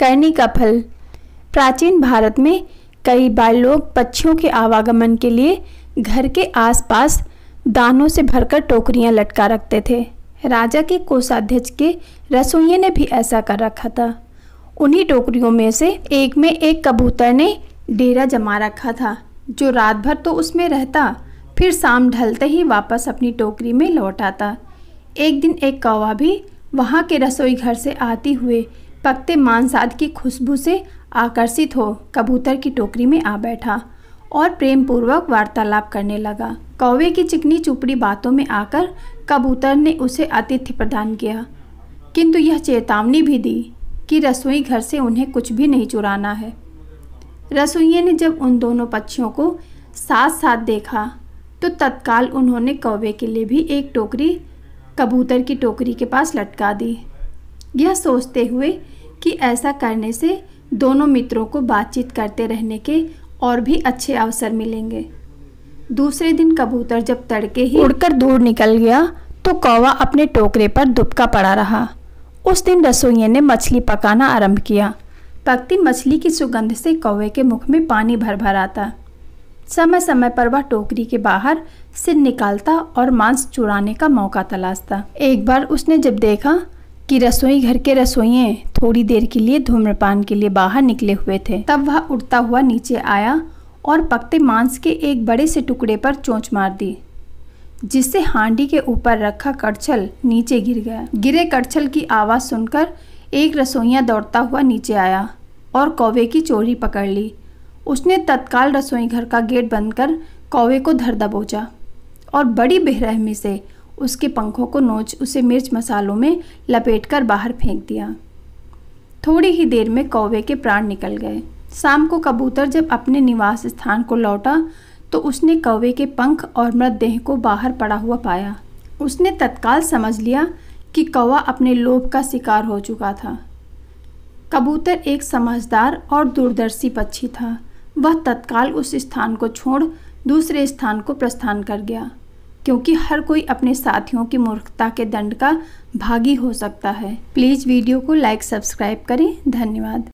करने का फल प्राचीन भारत में कई बार लोग पक्षियों के आवागमन के लिए घर के आसपास दानों से भरकर टोकरियां लटका रखते थे राजा के कोषाध्यक्ष के रसोइये ने भी ऐसा कर रखा था उन्हीं टोकरियों में से एक में एक कबूतर ने डेरा जमा रखा था जो रात भर तो उसमें रहता फिर शाम ढलते ही वापस अपनी टोकरी में लौट आता एक दिन एक कौवा भी वहाँ के रसोई घर से आती हुए पकते मानसाद की खुशबू से आकर्षित हो कबूतर की टोकरी में आ बैठा और प्रेम पूर्वक वार्तालाप करने लगा कौवे की चिकनी चुपड़ी बातों में आकर कबूतर ने उसे आतिथ्य प्रदान किया किंतु यह चेतावनी भी दी कि रसोई घर से उन्हें कुछ भी नहीं चुराना है रसोइये ने जब उन दोनों पक्षियों को साथ साथ देखा तो तत्काल उन्होंने कौवे के लिए भी एक टोकरी कबूतर की टोकरी के पास लटका दी यह सोचते हुए कि ऐसा करने से दोनों मित्रों को बातचीत करते रहने के और भी अच्छे अवसर मिलेंगे दूसरे दिन कबूतर जब तड़के ही उड़कर दूर निकल गया तो कौवा अपने टोकरे पर दुबका पड़ा रहा उस दिन रसोइये ने मछली पकाना आरंभ किया पकती मछली की सुगंध से कौवे के मुख में पानी भर भर आता समय समय पर वह टोकरी के बाहर सिर निकालता और मांस चुराने का मौका तलाशता एक बार उसने जब देखा कि रसोई घर के रसोइये थोड़ी देर के लिए धूम्रपान के लिए बाहर निकले हुए थे तब वह उड़ता हुआ नीचे आया और पकते मांस के एक बड़े से टुकड़े पर चोंच मार दी जिससे हांडी के ऊपर रखा कड़छल नीचे गिर गया गिरे कड़छल की आवाज़ सुनकर एक रसोईया दौड़ता हुआ नीचे आया और कौवे की चोरी पकड़ ली उसने तत्काल रसोई घर का गेट बंद कर कौवे को धर दबोचा और बड़ी बेरहमी से उसके पंखों को नोच उसे मिर्च मसालों में कर बाहर फेंक दिया थोड़ी ही देर में कौवे के प्राण निकल गए शाम को कबूतर जब अपने निवास स्थान को लौटा तो उसने कौवे के पंख और मृतदेह को बाहर पड़ा हुआ पाया उसने तत्काल समझ लिया कि कौवा अपने लोभ का शिकार हो चुका था कबूतर एक समझदार और दूरदर्शी पक्षी था वह तत्काल उस स्थान को छोड़ दूसरे स्थान को प्रस्थान कर गया क्योंकि हर कोई अपने साथियों की मूर्खता के दंड का भागी हो सकता है प्लीज़ वीडियो को लाइक सब्सक्राइब करें धन्यवाद